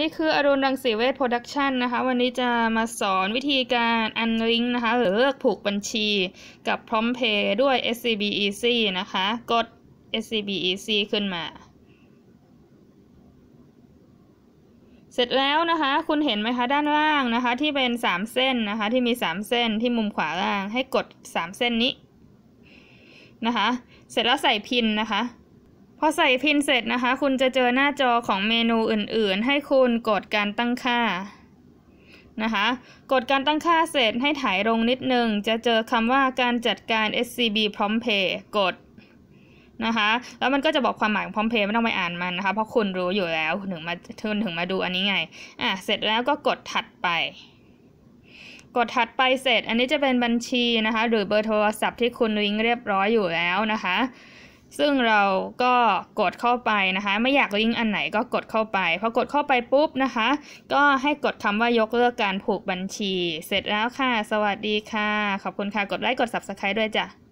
นี่คืออรุณรังสีเวทโปรดักชันนะคะ วันนี้จะมาสอนวิธีการอันลิงก์นะคะหรือเลือกผูกบัญชีกับพร้อมเพย์ด้วย SCB e c นะคะ กด SCB e c ขึ้นมา เสร็จแล้วนะคะ คุณเห็นไหมคะด้านล่างนะคะที่เป็น 3 เส้นนะคะ ที่มี 3 เส้นที่มุมขวาล่างให้กด 3 เส้นนี้นะคะ เสร็จแล้วใส่พินนะคะพอใส่พินเสร็จนะคะคุณจะเจอหน้าจอของเมนูอื่น ๆ ให้คุณกดการตั้งค่านะคะกดการตั้งค่าเสร็จให้ถ่ายลงนิดนึง จะเจอคำว่าการจัดการ SCB Prompt Pay กดนะคะแล้วมันก็จะบอกความหมายของพร้อมเพย์ไม่ต้องไปอ่านมันนะคะเพราะคุณรู้อยู่แล้วถึงมาถึงมาดูอันนี้ไงอ่ะเสร็จแล้วก็กดถัดไป กดถัดไปเสร็จอันนี้จะเป็นบัญชีนะคะ หรือเบอร์โทรศัพท์ที่คุณลิงก์เรียบร้อยอยู่แล้วนะคะซึ่งเราก็กดเข้าไปนะคะ ไม่อยากลิงก์อันไหนก็กดเข้าไป พอกดเข้าไปปุ๊บนะคะ ก็ให้กดคำว่ายกเลิกการผูกบัญชี เสร็จแล้วค่ะ สวัสดีค่ะ ขอบคุณค่ะ กดไลค์ กด subscribe ด้วยจ้ะ